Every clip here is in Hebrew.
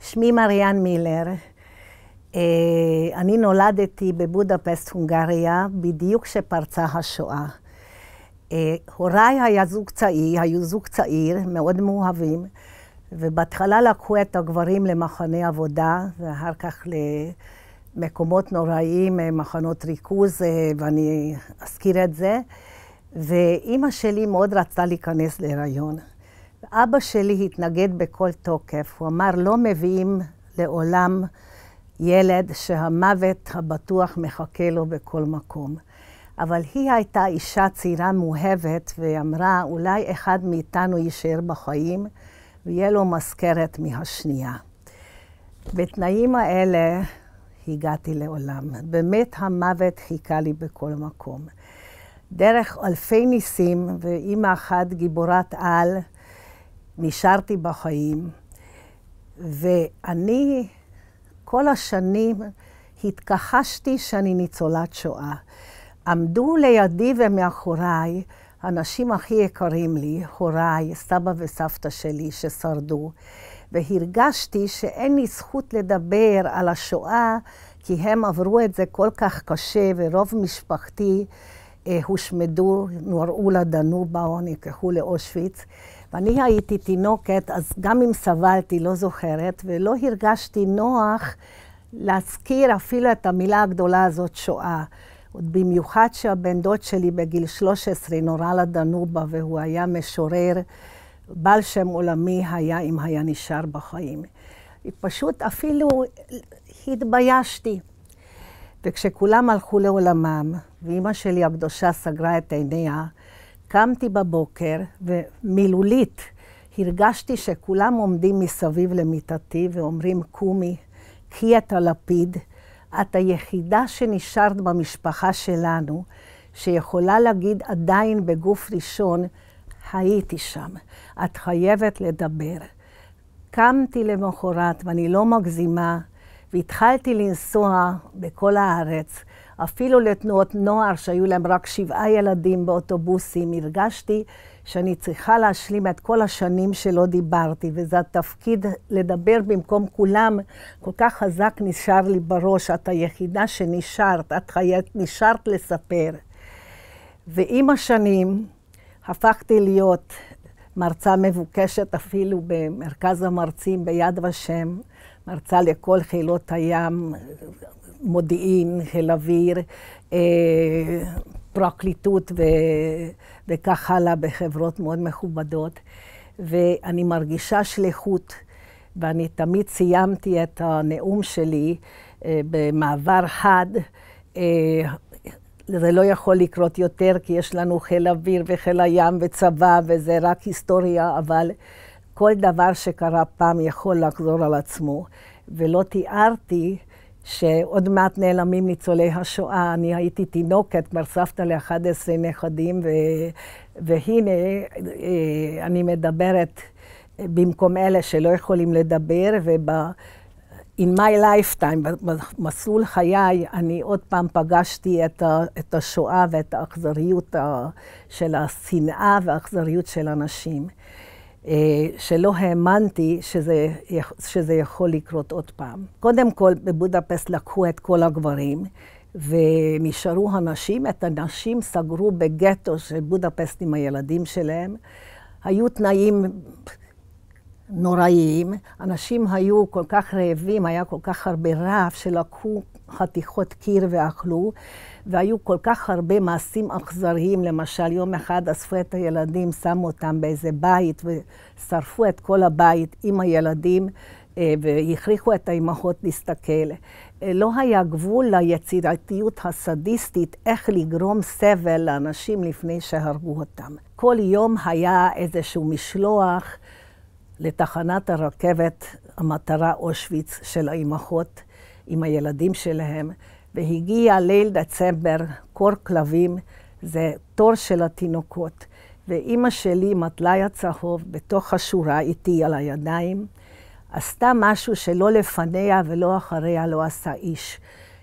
שמי מריאן מילר. אה, אני נולדתי בבודפסט, הונגריה, בדיוק כשפרצה השואה. אה, הוריי היה זוג צעיר, היו זוג צעיר, מאוד מאוהבים, ובהתחלה לקחו את הגברים למחנה עבודה, ואחר כך למקומות נוראיים, אה, מחנות ריכוז, ואני אזכיר את זה. ואימא שלי מאוד רצתה להיכנס להיריון. אבא שלי התנגד בכל תוקף. הוא אמר, לא מביאים לעולם ילד שהמוות הבטוח מחכה לו בכל מקום. אבל היא הייתה אישה צעירה מאוהבת, והיא אמרה, אולי אחד מאיתנו יישאר בחיים ויהיה לו מזכרת מהשנייה. בתנאים האלה הגעתי לעולם. באמת המוות חיכה לי בכל מקום. דרך אלפי ניסים, ואימא אחת, גיבורת על, נשארתי בחיים, ואני כל השנים התכחשתי שאני ניצולת שואה. עמדו לידי ומאחוריי האנשים הכי יקרים לי, הוריי, סבא וסבתא שלי ששרדו, והרגשתי שאין לי זכות לדבר על השואה, כי הם עברו את זה כל כך קשה, ורוב משפחתי אה, הושמדו, נוראו לדנובה לא או נלקחו לאושוויץ. ואני הייתי תינוקת, אז גם אם סבלתי, לא זוכרת, ולא הרגשתי נוח להזכיר אפילו את המילה הגדולה הזאת, שואה. עוד במיוחד שהבן דוד שלי בגיל 13 נורה לדנובה והוא היה משורר, בעל שם עולמי היה אם היה נשאר בחיים. פשוט אפילו התביישתי. וכשכולם הלכו לעולמם, ואימא שלי הקדושה סגרה את עיניה, קמתי בבוקר, ומילולית הרגשתי שכולם עומדים מסביב למיטתי ואומרים, קומי, קי את הלפיד, את היחידה שנשארת במשפחה שלנו, שיכולה להגיד עדיין בגוף ראשון, הייתי שם, את חייבת לדבר. קמתי למחרת, ואני לא מגזימה, והתחלתי לנסוע בכל הארץ, אפילו לתנועות נוער שהיו להם רק שבעה ילדים באוטובוסים, הרגשתי שאני צריכה להשלים את כל השנים שלא דיברתי, וזה התפקיד לדבר במקום כולם. כל כך חזק נשאר לי בראש, את היחידה שנשארת, את חיית, נשארת לספר. ועם השנים הפכתי להיות מרצה מבוקשת אפילו במרכז המרצים ביד ושם, מרצה לכל חילות הים, מודיעין, חיל אוויר, אה, פרקליטות ו... וכך הלאה בחברות מאוד מכובדות. ואני מרגישה שליחות, ואני תמיד סיימתי את הנאום שלי אה, במעבר חד. אה, זה לא יכול לקרות יותר, כי יש לנו חיל אוויר וחיל הים וצבא, וזה רק היסטוריה, אבל כל דבר שקרה פעם יכול לחזור על עצמו. ולא תיארתי שעוד מעט נעלמים ניצולי השואה. אני הייתי תינוקת, כבר סבתא ל-11 נכדים, ו... והנה אה, אני מדברת במקום אלה שלא יכולים לדבר, וב... in my lifetime, במסלול חיי, אני עוד פעם פגשתי את, ה, את השואה ואת האכזריות ה, של השנאה והאכזריות של אנשים. אה, שלא האמנתי שזה, שזה יכול לקרות עוד פעם. קודם כל, בבודפסט לקחו את כל הגברים, ונשארו הנשים. את הנשים סגרו בגטו של בודפסט עם הילדים שלהם. היו תנאים נוראיים. אנשים היו כל כך רעבים, היה כל כך הרבה רעב, שלקחו חתיכות קיר ואכלו. והיו כל כך הרבה מעשים אכזריים. למשל, יום אחד אספו את הילדים, שמו אותם באיזה בית ושרפו את כל הבית עם הילדים, אה, והכריחו את האימהות להסתכל. אה, לא היה גבול ליצירתיות הסדיסטית, איך לגרום סבל לאנשים לפני שהרגו אותם. כל יום היה איזשהו משלוח לתחנת הרכבת, המטרה אושוויץ של האימהות עם הילדים שלהם. והגיע ליל דצמבר, קור כלבים, זה תור של התינוקות. ואימא שלי מטלאי הצהוב בתוך השורה איתי על הידיים, עשתה משהו שלא לפניה ולא אחריה לא עשה איש.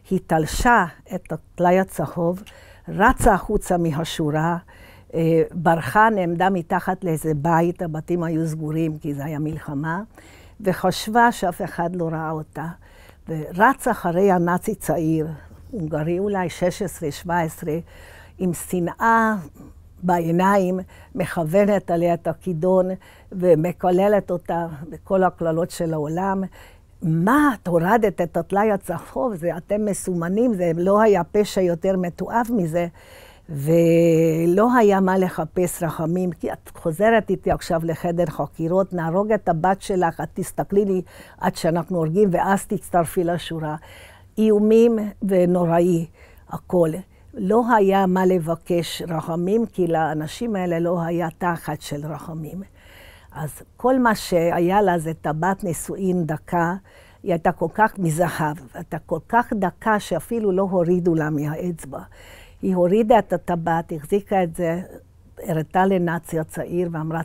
היא תלשה את הטלאי הצהוב, רצה החוצה מהשורה, אה, ברחה, נעמדה מתחת לאיזה בית, הבתים היו סגורים כי זו הייתה מלחמה, וחשבה שאף אחד לא ראה אותה. ורץ אחרי הנאצי צעיר, הונגרי אולי 16-17, עם שנאה בעיניים, מכוונת עליה את הכידון ומקללת אותה בכל הקללות של העולם. מה, את הורדת את הטלאי הצחוב? זה אתם מסומנים, זה לא היה פשע יותר מתועב מזה. ולא היה מה לחפש רחמים, כי את חוזרת איתי עכשיו לחדר חקירות, נהרוג את הבת שלך, את תסתכלי לי עד שאנחנו הורגים, ואז תצטרפי לשורה. איומים ונוראי, הכל. לא היה מה לבקש רחמים, כי לאנשים האלה לא היה תחת של רחמים. אז כל מה שהיה לה זה טבעת נישואין דקה. היא הייתה כל כך מזהב, הייתה כל כך דקה שאפילו לא הורידו לה מהאצבע. היא הורידה את הטבעת, החזיקה את זה, הראתה לנאצי הצעיר ואמרה,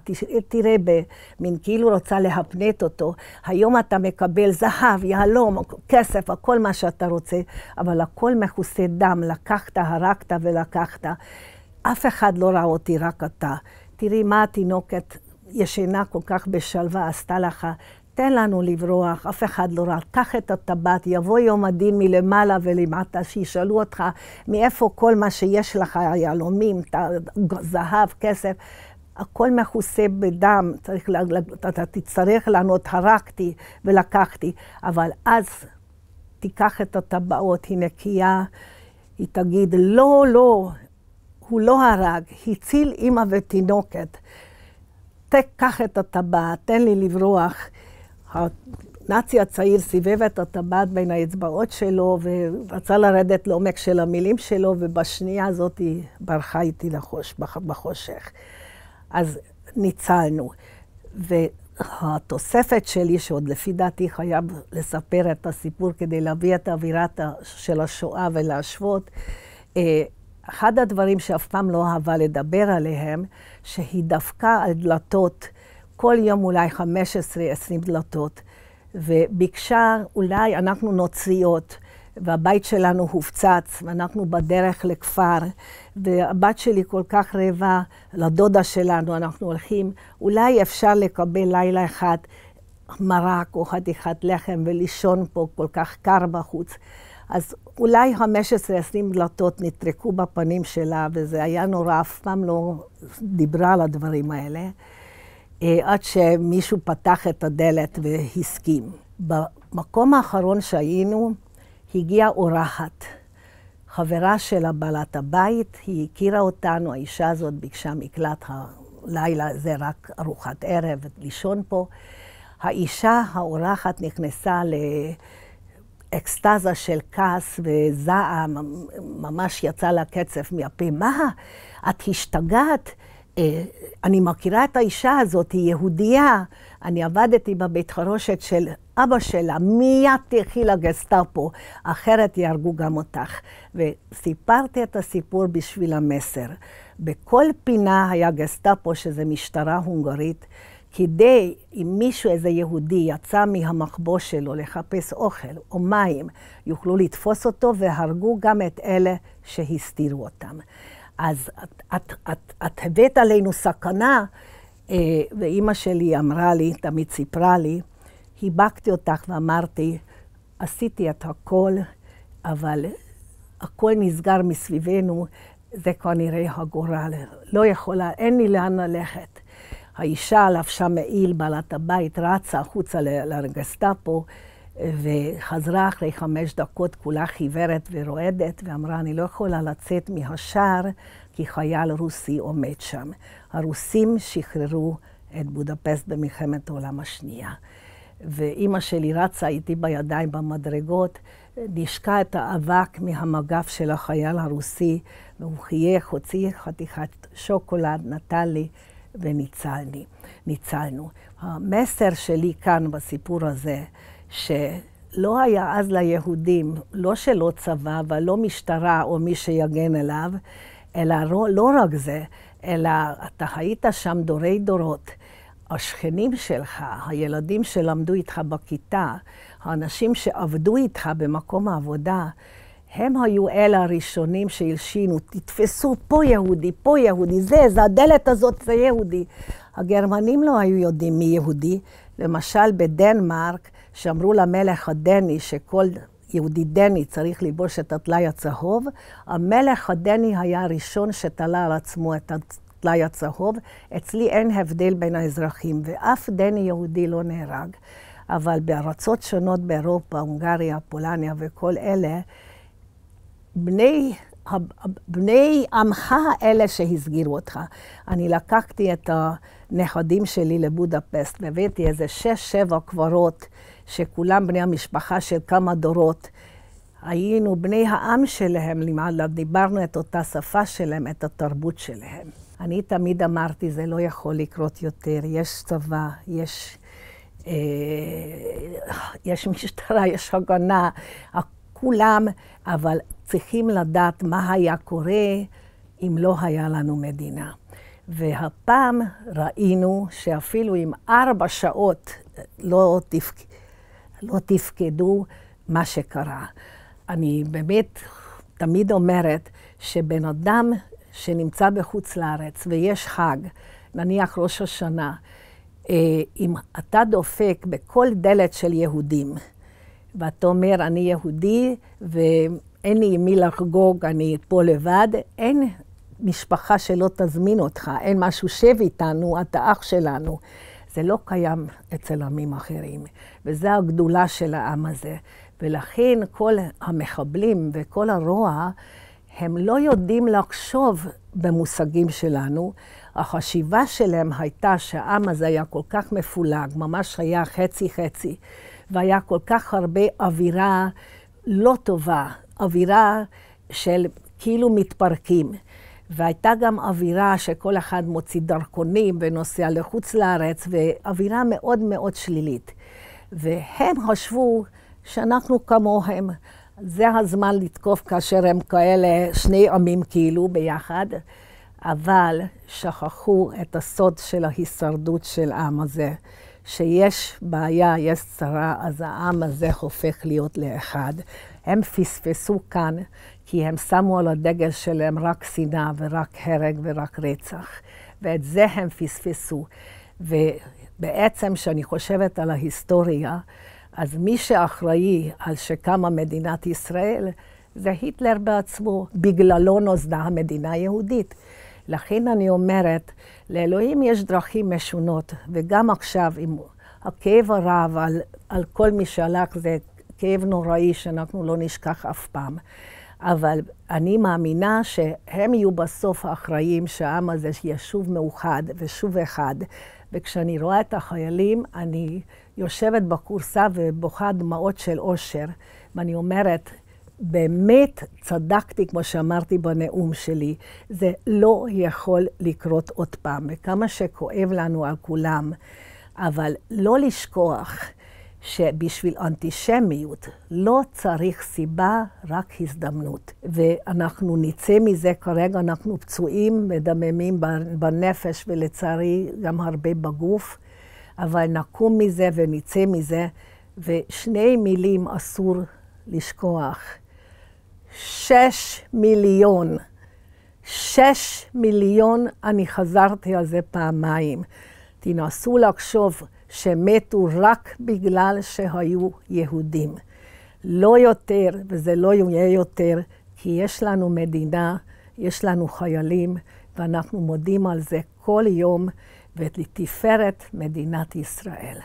תראה, במין כאילו רוצה להפנט אותו, היום אתה מקבל זהב, יהלום, כסף, הכל מה שאתה רוצה, אבל הכל מכוסה דם, לקחת, הרגת ולקחת. אף אחד לא ראה אותי, רק אתה. תראי מה התינוקת ישנה כל כך בשלווה עשתה לך, תן לנו לברוח, אף אחד לא רק. קח את הטבעת, יבוא יום הדין מלמעלה ולמטה, שישאלו אותך מאיפה כל מה שיש לך, יהלומים, זהב, כסף. הכל מכוסה בדם, צריך, אתה תצטרך לענות, הרגתי ולקחתי, אבל אז תיקח את הטבעות, היא נקייה, היא תגיד, לא, לא, הוא לא הרג, הציל אימא ותינוקת. תקח את הטבעת, תן לי לברוח. הנאצי הצעיר סיבב את הטבעת בין האצבעות שלו ורצה לרדת לעומק של המילים שלו, ובשנייה הזאת היא ברחה איתי לחוש, בחושך. אז ניצלנו. והתוספת שלי, שעוד לפי דעתי חייב לספר את הסיפור כדי להביא את האווירת של השואה ולהשוות, אה, אחד הדברים שאף פעם לא אהבה לדבר עליהם, שהיא דפקה על דלתות כל יום אולי 15-20 דלתות, וביקשה, אולי אנחנו נוצריות, והבית שלנו הופצץ, ואנחנו בדרך לכפר, והבת שלי כל כך רעבה לדודה שלנו, אנחנו הולכים, אולי אפשר לקבל לילה אחד מרק או חתיכת לחם ולישון פה, כל כך קר בחוץ. אז אולי 15-20 דלתות נטרקו בפנים שלה, וזה היה נורא, אף פעם לא דיברה על הדברים האלה. אה, עד שמישהו פתח את הדלת והסכים. במקום האחרון שהיינו, הגיעה אורחת. חברה של בעלת הבית, היא הכירה אותנו, האישה הזאת ביקשה מקלט הלילה, זה רק ארוחת ערב, לישון פה. האישה האורחת נכנסה לאקסטזה של כעס וזעם, ממש יצא לה קצף מהפה. מה? את השתגעת? אה, אני מכירה את האישה הזאת, היא יהודייה. אני עבדתי בבית חרושת של אבא שלה, מיד תלכי לגסטאפו, אחרת יהרגו גם אותך. וסיפרתי את הסיפור בשביל המסר. בכל פינה היה גסטאפו, שזה משטרה הונגרית, כדי, אם מישהו, איזה יהודי, יצא מהמחבוש שלו לחפש אוכל או מים, יוכלו לתפוס אותו והרגו גם את אלה שהסתירו אותם. אז את, את, את, את הבאת עלינו סכנה, אה, ואימא שלי אמרה לי, תמיד סיפרה לי, חיבקתי אותך ואמרתי, עשיתי את הכל, אבל הכל נסגר מסביבנו, זה כנראה הגורל. לא יכולה, אין לי לאן ללכת. האישה לבשה מעיל, בעלת הבית, רצה החוצה לגסטאפו. וחזרה אחרי חמש דקות כולה חיוורת ורועדת, ואמרה, אני לא יכולה לצאת מהשער, כי חייל רוסי עומד שם. הרוסים שחררו את בודפסט במלחמת העולם השנייה. ואימא שלי רצה איתי בידיים במדרגות, נשקה את האבק מהמגף של החייל הרוסי, והוא חייך, הוציא חתיכת שוקולד, נתן לי, וניצלנו. המסר שלי כאן בסיפור הזה, שלא היה אז ליהודים, לא שלא צבא ולא משטרה או מי שיגן עליו, אלא לא רק זה, אלא אתה היית שם דורי דורות. השכנים שלך, הילדים שלמדו איתך בכיתה, האנשים שעבדו איתך במקום העבודה, הם היו אלה הראשונים שהלשינו, תתפסו פה יהודי, פה יהודי, זה, זה הדלת הזאת, זה יהודי. הגרמנים לא היו יודעים מי יהודי. למשל, בדנמרק שאמרו למלך הדני שכל יהודי דני צריך ללבוש את הטלאי הצהוב, המלך הדני היה הראשון שתלה על עצמו את הטלאי הצהוב. אצלי אין הבדל בין האזרחים, ואף דני יהודי לא נהרג. אבל בארצות שונות באירופה, הונגריה, פולניה וכל אלה, בני, בני עמך אלה שהסגירו אותך. אני לקחתי את ה... הנכדים שלי לבודפסט, והבאתי איזה שש-שבע קברות, שכולם בני המשפחה של כמה דורות. היינו בני העם שלהם למעלה, דיברנו את אותה שפה שלהם, את התרבות שלהם. אני תמיד אמרתי, זה לא יכול לקרות יותר, יש צבא, יש, אה, יש משטרה, יש הגנה, כולם, אבל צריכים לדעת מה היה קורה אם לא היה לנו מדינה. והפעם ראינו שאפילו אם ארבע שעות לא, תפק... לא תפקדו, מה שקרה. אני באמת תמיד אומרת שבן אדם שנמצא בחוץ לארץ ויש חג, נניח ראש השנה, אה, אם אתה דופק בכל דלת של יהודים, ואתה אומר, אני יהודי ואין לי עם מי לחגוג, אני פה לבד, אין משפחה שלא תזמין אותך, אין משהו שב איתנו, אתה אח שלנו. זה לא קיים אצל עמים אחרים, וזו הגדולה של העם הזה. ולכן כל המחבלים וכל הרוע, הם לא יודעים לחשוב במושגים שלנו. החשיבה שלהם הייתה שהעם הזה היה כל כך מפולג, ממש היה חצי-חצי, והיה כל כך הרבה אווירה לא טובה, אווירה של כאילו מתפרקים. והייתה גם אווירה שכל אחד מוציא דרכונים ונוסע לחוץ לארץ, ואווירה מאוד מאוד שלילית. והם חשבו שאנחנו כמוהם, זה הזמן לתקוף כאשר הם כאלה שני עמים כאילו ביחד, אבל שכחו את הסוד של ההישרדות של העם הזה. שיש בעיה, יש צרה, אז העם הזה הופך להיות לאחד. הם פספסו כאן, כי הם שמו על הדגל שלהם רק שנאה ורק הרג ורק רצח. ואת זה הם פספסו. ובעצם, כשאני חושבת על ההיסטוריה, אז מי שאחראי על שקמה מדינת ישראל זה היטלר בעצמו, בגללו נוסדה המדינה היהודית. לכן אני אומרת, לאלוהים יש דרכים משונות, וגם עכשיו, עם הכאב הרב על, על כל מי שהלך, זה כאב נוראי שאנחנו לא נשכח אף פעם. אבל אני מאמינה שהם יהיו בסוף האחראים שהעם הזה יהיה שוב מאוחד ושוב אחד. וכשאני רואה את החיילים, אני יושבת בכורסה ובוכה דמעות של אושר, ואני אומרת, באמת צדקתי, כמו שאמרתי בנאום שלי, זה לא יכול לקרות עוד פעם, וכמה שכואב לנו על כולם, אבל לא לשכוח שבשביל אנטישמיות לא צריך סיבה, רק הזדמנות. ואנחנו נצא מזה כרגע, אנחנו פצועים, מדממים בנפש, ולצערי גם הרבה בגוף, אבל נקום מזה ונצא מזה, ושני מילים אסור לשכוח. שש מיליון. שש מיליון, אני חזרתי על זה פעמיים. תנסו לחשוב שמתו רק בגלל שהיו יהודים. לא יותר, וזה לא יהיה יותר, כי יש לנו מדינה, יש לנו חיילים, ואנחנו מודים על זה כל יום, ולתפארת מדינת ישראל.